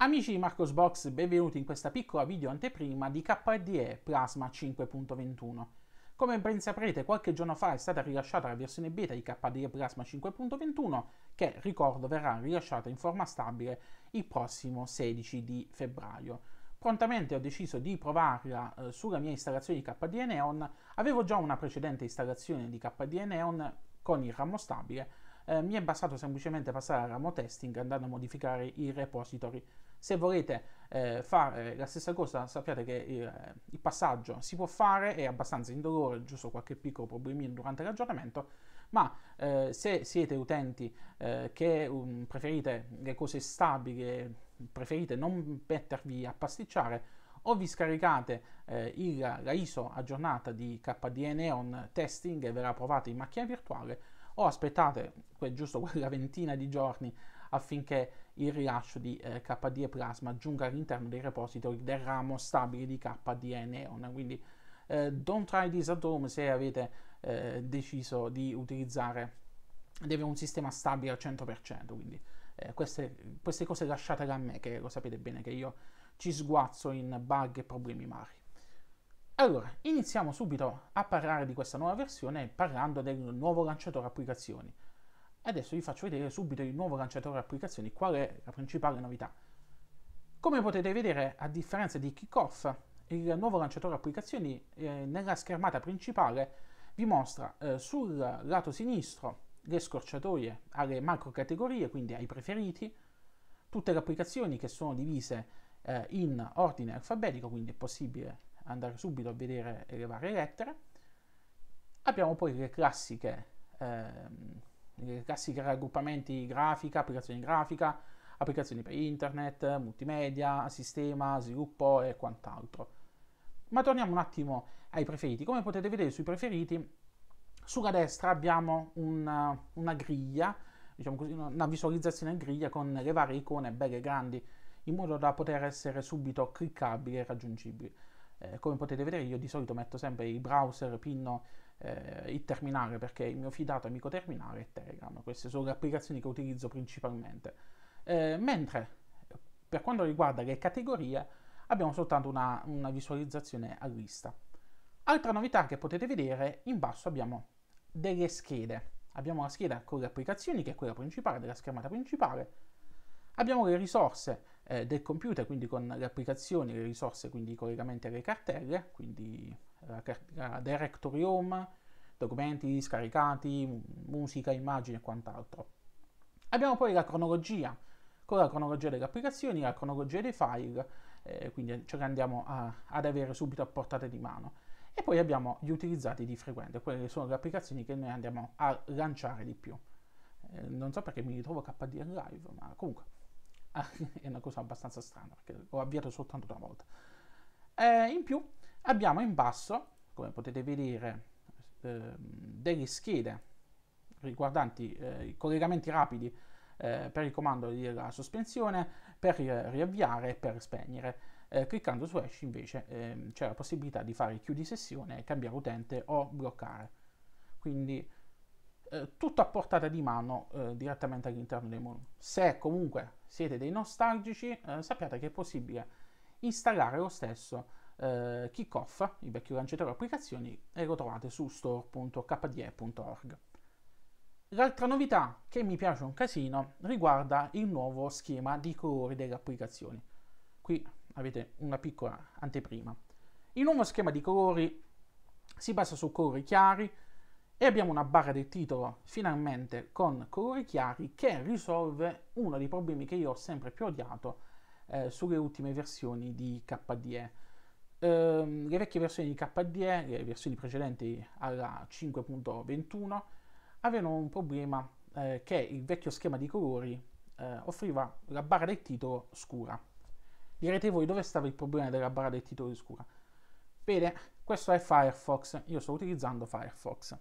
Amici di Marcosbox, benvenuti in questa piccola video anteprima di KDE Plasma 5.21. Come ben saprete, qualche giorno fa è stata rilasciata la versione beta di KDE Plasma 5.21 che, ricordo, verrà rilasciata in forma stabile il prossimo 16 di febbraio. Prontamente ho deciso di provarla eh, sulla mia installazione di KDE Neon. Avevo già una precedente installazione di KDE Neon con il ramo stabile, eh, mi è bastato semplicemente passare al ramo testing andando a modificare i repository se volete eh, fare eh, la stessa cosa, sappiate che il, eh, il, passaggio si può fare, è abbastanza indolore, giusto qualche piccolo problemino durante l'aggiornamento, ma eh, se siete utenti eh, che um, preferite le cose stabili, preferite non mettervi a pasticciare, o vi scaricate eh, il, la ISO aggiornata di KDE Neon Testing e ve la provate in macchina virtuale, o aspettate quel, giusto quella ventina di giorni affinché il rilascio di eh, KDE Plasma giunga all'interno dei repository del ramo stabile di KDE Neon. Quindi eh, don't try this at home se avete eh, deciso di utilizzare di avere un sistema stabile al 100%, quindi eh, queste, queste, cose lasciatele a me, che lo sapete bene che io ci sguazzo in bug e problemi mari. Allora, iniziamo subito a parlare di questa nuova versione parlando del nuovo lanciatore applicazioni. Adesso vi faccio vedere subito il nuovo lanciatore applicazioni, qual è la principale novità. Come potete vedere, a differenza di Kickoff, il nuovo lanciatore applicazioni eh, nella schermata principale vi mostra eh, sul lato sinistro le scorciatoie alle macro categorie, quindi ai preferiti, tutte le applicazioni che sono divise eh, in ordine alfabetico, quindi è possibile andare subito a vedere le varie lettere. Abbiamo poi le classiche ehm, i eh, classici raggruppamenti grafica, applicazioni grafica, applicazioni per internet, multimedia, sistema, sviluppo e quant'altro. Ma torniamo un attimo ai preferiti. Come potete vedere sui preferiti, sulla destra abbiamo una, una griglia, diciamo così, una visualizzazione a griglia con le varie icone belle e grandi, in modo da poter essere subito cliccabili e raggiungibili. Eh, come potete vedere io di solito metto sempre il browser, pinno eh, il terminale perché il mio fidato amico terminale è Telegram, queste sono le applicazioni che utilizzo principalmente. Eh, mentre per quanto riguarda le categorie abbiamo soltanto una, una visualizzazione a lista. Altra novità che potete vedere, in basso abbiamo delle schede. Abbiamo la scheda con le applicazioni, che è quella principale della schermata principale. Abbiamo le risorse eh, del computer, quindi con le applicazioni, le risorse, quindi i collegamenti alle cartelle, quindi eh, eh, directory home, documenti scaricati, musica, immagini e quant'altro. Abbiamo poi la cronologia, con la cronologia delle applicazioni, la cronologia dei file, eh, quindi ce le andiamo a, ad avere subito a portata di mano. E poi abbiamo gli utilizzati di frequente, quelle che sono le applicazioni che noi andiamo a lanciare di più. Eh, non so perché mi ritrovo KD Live, ma comunque è una cosa abbastanza strana perché l'ho avviato soltanto una volta. Eh, in più abbiamo in basso, come potete vedere, eh, delle schede riguardanti eh, i collegamenti rapidi eh, per il comando della sospensione, per riavviare e per spegnere. Eh, cliccando su Esci invece ehm, c'è la possibilità di fare chiudi sessione, cambiare utente o bloccare. Quindi eh, tutto a portata di mano eh, direttamente all'interno dei menu. Se comunque siete dei nostalgici sappiate che è possibile installare lo stesso eh, Kickoff, il vecchio lanciatore applicazioni, e lo trovate su store.kde.org. L'altra novità che mi piace un casino riguarda il nuovo schema di colori delle applicazioni. Qui avete una piccola anteprima. Il nuovo schema di colori si basa su colori chiari e abbiamo una barra del titolo finalmente con colori chiari che risolve uno dei problemi che io ho sempre più odiato eh, sulle ultime versioni di KDE ehm, le vecchie versioni di KDE, le versioni precedenti alla 5.21, avevano un problema eh, che il vecchio schema di colori eh, offriva la barra del titolo scura. Direte voi dove stava il problema della barra del titolo scura? Bene, questo è Firefox, io sto utilizzando Firefox.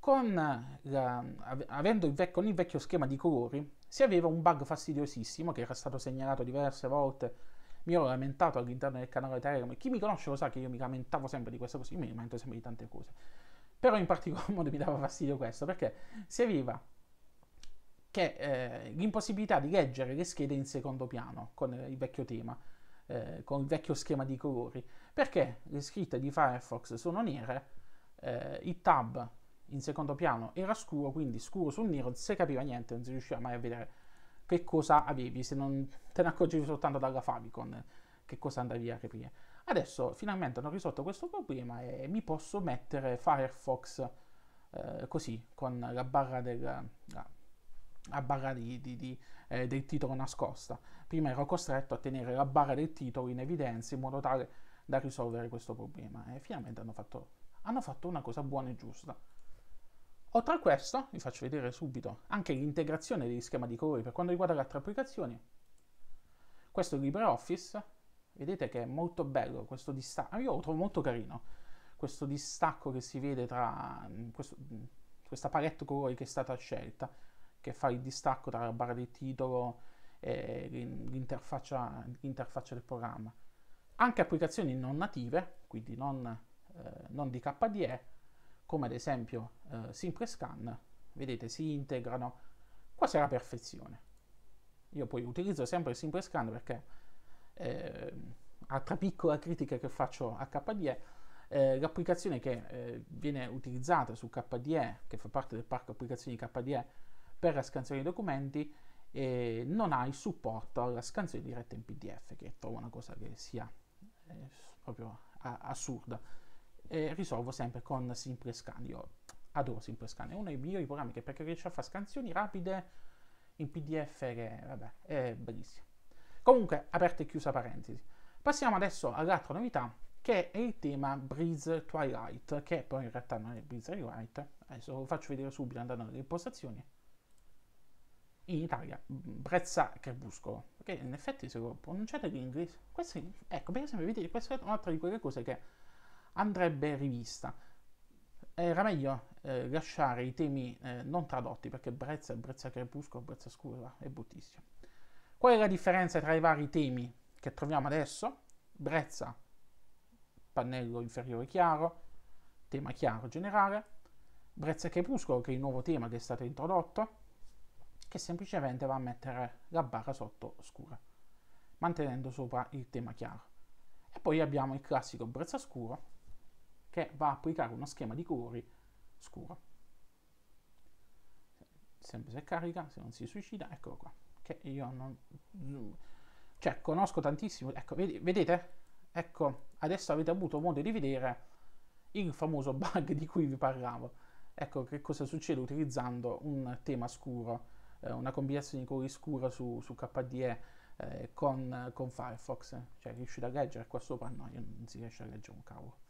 Con, la, avendo il vecchio, con il vecchio schema di colori si aveva un bug fastidiosissimo che era stato segnalato diverse volte mi ero lamentato all'interno del canale Telegram, chi mi conosce lo sa che io mi lamentavo sempre di queste cose, io mi lamento sempre di tante cose, però in particolar modo mi dava fastidio questo, perché si arriva che eh, l'impossibilità di leggere le schede in secondo piano con il vecchio tema, eh, con il vecchio schema di colori, perché le scritte di Firefox sono nere, eh, i tab in secondo piano era scuro, quindi scuro sul nero non si capiva niente, non si riusciva mai a vedere che cosa avevi, se non te ne accorgevi soltanto dalla Famicom, che cosa andavi a capire. Adesso finalmente hanno risolto questo problema e mi posso mettere Firefox eh, così, con la barra, del, la barra di, di, di, eh, del titolo nascosta. Prima ero costretto a tenere la barra del titolo in evidenza in modo tale da risolvere questo problema e finalmente hanno fatto, hanno fatto una cosa buona e giusta. Oltre a questo, vi faccio vedere subito anche l'integrazione degli schemi di colori per quanto riguarda le altre applicazioni. Questo è LibreOffice, vedete che è molto bello questo distacco, io lo trovo molto carino, questo distacco che si vede tra mm, questo, mm, questa palette colori che è stata scelta, che fa il distacco tra la barra di titolo e l'interfaccia, l'interfaccia del programma. Anche applicazioni non native, quindi non, eh, non di KDE, come ad esempio eh, SimpreScan, vedete si integrano quasi alla perfezione. Io poi utilizzo sempre SimpreScan perché, eh, altra piccola critica che faccio a KDE, eh, l'applicazione che eh, viene utilizzata su KDE, che fa parte del parco applicazioni KDE per la scansione dei documenti, eh, non ha il supporto alla scansione diretta in PDF, che trovo una cosa che sia eh, proprio a- assurda eh, risolvo sempre con Simple Scan. Io adoro Simple Scan, è uno dei migliori programmi perché riesce a fare scansioni rapide in PDF che, vabbè, è bellissimo. Comunque, aperta e chiusa parentesi. Passiamo adesso all'altra novità che è il tema Breeze Twilight, che poi in realtà non è Breeze Twilight, adesso lo faccio vedere subito andando nelle impostazioni. In Italia, Brezza Crepuscolo, che in effetti se lo pronunciate in inglese, questo, ecco per esempio vedete, questa è un'altra di quelle cose che andrebbe rivista. Era meglio eh, lasciare i temi eh, non tradotti perché Brezza, Brezza Crepuscolo, Brezza Scura è bruttissimo. Qual è la differenza tra i vari temi che troviamo adesso? Brezza, pannello inferiore chiaro, tema chiaro generale, Brezza Crepuscolo che è il nuovo tema che è stato introdotto, che semplicemente va a mettere la barra sotto scura, mantenendo sopra il tema chiaro. E poi abbiamo il classico Brezza Scuro che va a applicare uno schema di colori scuro. Sempre se carica, se non si suicida, eccolo qua. Che io non... Mm, cioè, conosco tantissimo... Ecco, vedete? Ecco, adesso avete avuto modo di vedere il famoso bug di cui vi parlavo. Ecco che cosa succede utilizzando un tema scuro, eh, una combinazione di colori scura su, su KDE eh, con, con Firefox. Cioè, riuscite a leggere qua sopra? No, io non si riesce a leggere un cavolo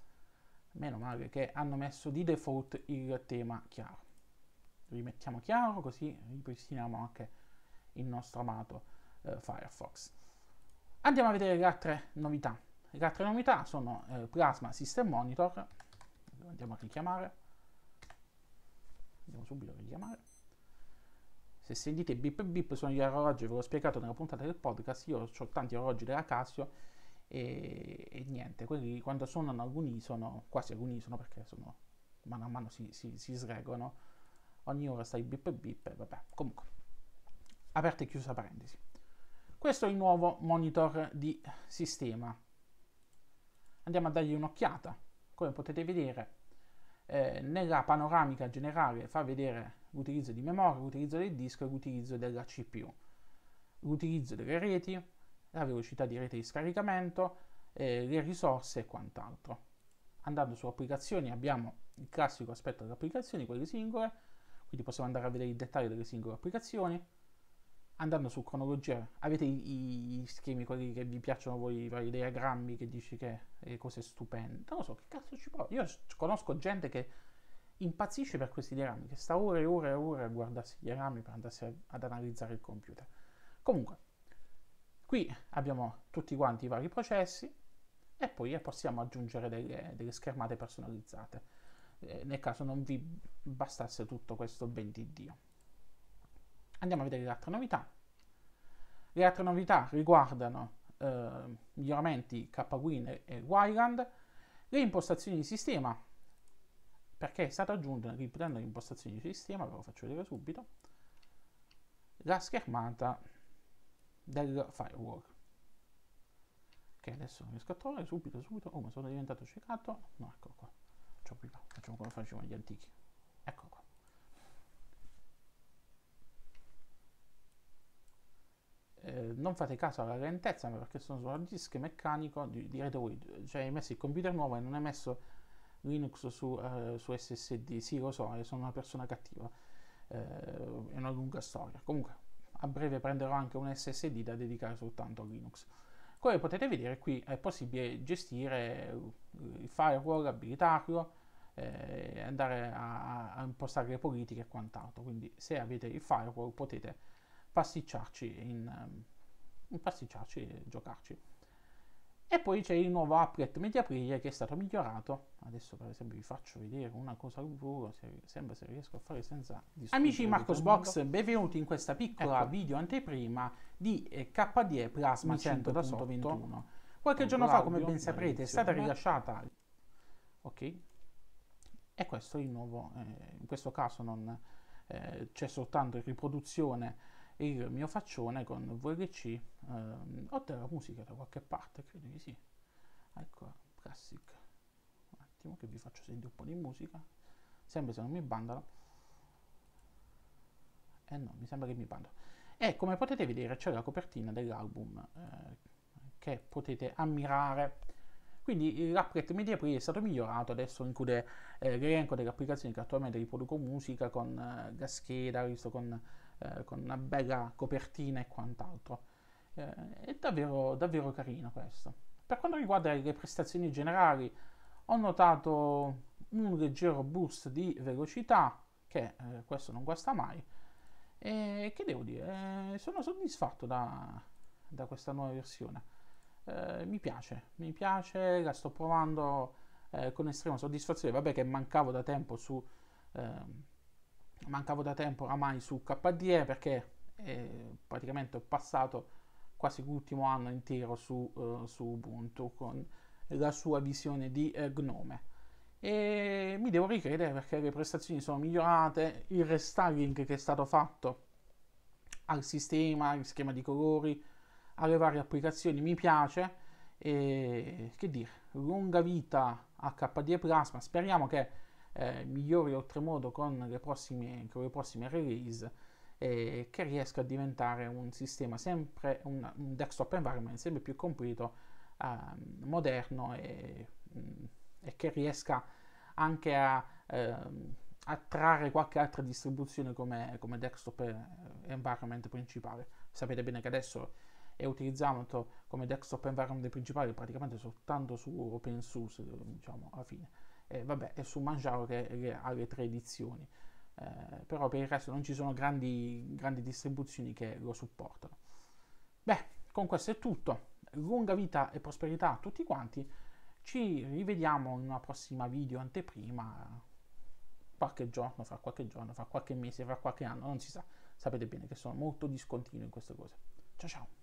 meno male che hanno messo di default il tema chiaro rimettiamo chiaro così ripristiniamo anche il nostro amato eh, Firefox andiamo a vedere le altre novità le altre novità sono eh, Plasma System Monitor andiamo a richiamare andiamo subito a richiamare se sentite bip bip sono gli orologi ve l'ho spiegato nella puntata del podcast io ho tanti orologi della Casio e, e niente, quelli quando suonano all'unisono, quasi all'unisono perché sono, mano a mano si, si, si sregolano, ogni ora stai bip bip vabbè, comunque, aperta e chiusa parentesi. Questo è il nuovo monitor di sistema. Andiamo a dargli un'occhiata. Come potete vedere, eh, nella panoramica generale fa vedere l'utilizzo di memoria, l'utilizzo del disco e l'utilizzo della CPU, l'utilizzo delle reti, la velocità di rete di scaricamento, eh, le risorse e quant'altro. Andando su applicazioni abbiamo il classico aspetto delle applicazioni, quelle singole, quindi possiamo andare a vedere i dettagli delle singole applicazioni. Andando su cronologia, avete i, i schemi, quelli che vi piacciono voi, i vari diagrammi che dici che è cose stupende. Non lo so, che cazzo ci provo. Io conosco gente che impazzisce per questi diagrammi, che sta ore e ore e ore a guardarsi i diagrammi per andarsi ad analizzare il computer. Comunque, Qui abbiamo tutti quanti i vari processi e poi possiamo aggiungere delle, delle schermate personalizzate, eh, nel caso non vi bastasse tutto questo ben di Dio. Andiamo a vedere le altre novità. Le altre novità riguardano eh, miglioramenti KWin e Wyland, le impostazioni di sistema, perché è stata aggiunta, riprendo le impostazioni di sistema, ve lo faccio vedere subito, la schermata del firewall ok adesso riesco a trovare subito subito oh ma sono diventato ciecato no eccolo qua facciamo prima facciamo come facevano gli antichi eccolo qua eh, non fate caso alla lentezza perché sono su hard disk meccanico direte voi cioè hai messo il computer nuovo e non hai messo Linux su, eh, su SSD sì lo so eh, sono una persona cattiva eh, è una lunga storia comunque a breve prenderò anche un SSD da dedicare soltanto a Linux. Come potete vedere qui è possibile gestire eh, il firewall, abilitarlo, eh, andare a, a, impostare le politiche e quant'altro. Quindi se avete il firewall potete pasticciarci, in, in ehm, pasticciarci e giocarci. E poi c'è il nuovo applet MediaPlayer che è stato migliorato. Adesso per esempio vi faccio vedere una cosa al volo, sembra se riesco a fare senza... Amici Marcos Box, benvenuti in questa piccola ecco. video anteprima di eh, KDE Plasma 100.21. Qualche giorno fa, come ben saprete, è stata eh? rilasciata... Ok. E questo è il nuovo... Eh, in questo caso non eh, c'è soltanto riproduzione il mio faccione con VLC ho ehm, otterrà musica da qualche parte, credo di sì. Ecco, classic. Un attimo che vi faccio sentire un po' di musica. Sempre se non mi bandano. Eh no, mi sembra che mi bandano. E come potete vedere c'è la copertina dell'album eh, che potete ammirare. Quindi l'applet Media Play è stato migliorato, adesso include eh, l'elenco delle applicazioni che attualmente riproduco musica con eh, la scheda, visto con eh, con una bella copertina e quant'altro. Eh, è davvero, davvero carino questo. Per quanto riguarda le prestazioni generali, ho notato un leggero boost di velocità, che eh, questo non guasta mai, e che devo dire, eh, sono soddisfatto da, da questa nuova versione. Eh, mi piace, mi piace, la sto provando con estrema soddisfazione. Vabbè che mancavo da tempo su ehm, mancavo da tempo oramai su KDE perché eh, praticamente ho passato quasi l'ultimo anno intero su, uh, su, Ubuntu con la sua visione di eh, Gnome e mi devo ricredere perché le prestazioni sono migliorate il restyling che è stato fatto al sistema, al schema di colori alle varie applicazioni mi piace e che dire, lunga vita a KDE Plasma speriamo che eh, migliori oltremodo con le prossime, con le prossime release e che riesca a diventare un sistema sempre, un, un desktop environment sempre più completo, eh, moderno e, mm, e, che riesca anche a ehm, attrarre qualche altra distribuzione come, come desktop eh, environment principale. Sapete bene che adesso è utilizzato come desktop environment principale praticamente soltanto su open source, diciamo, alla fine eh, vabbè, è su Mangiaro che, che, ha le tre edizioni, eh, però per il resto non ci sono grandi, grandi distribuzioni che lo supportano. Beh, con questo è tutto, lunga vita e prosperità a tutti quanti, ci rivediamo in una prossima video anteprima, qualche giorno, fra qualche giorno, fra qualche mese, fra qualche anno, non si sa, sapete bene che sono molto discontinuo in queste cose. Ciao ciao!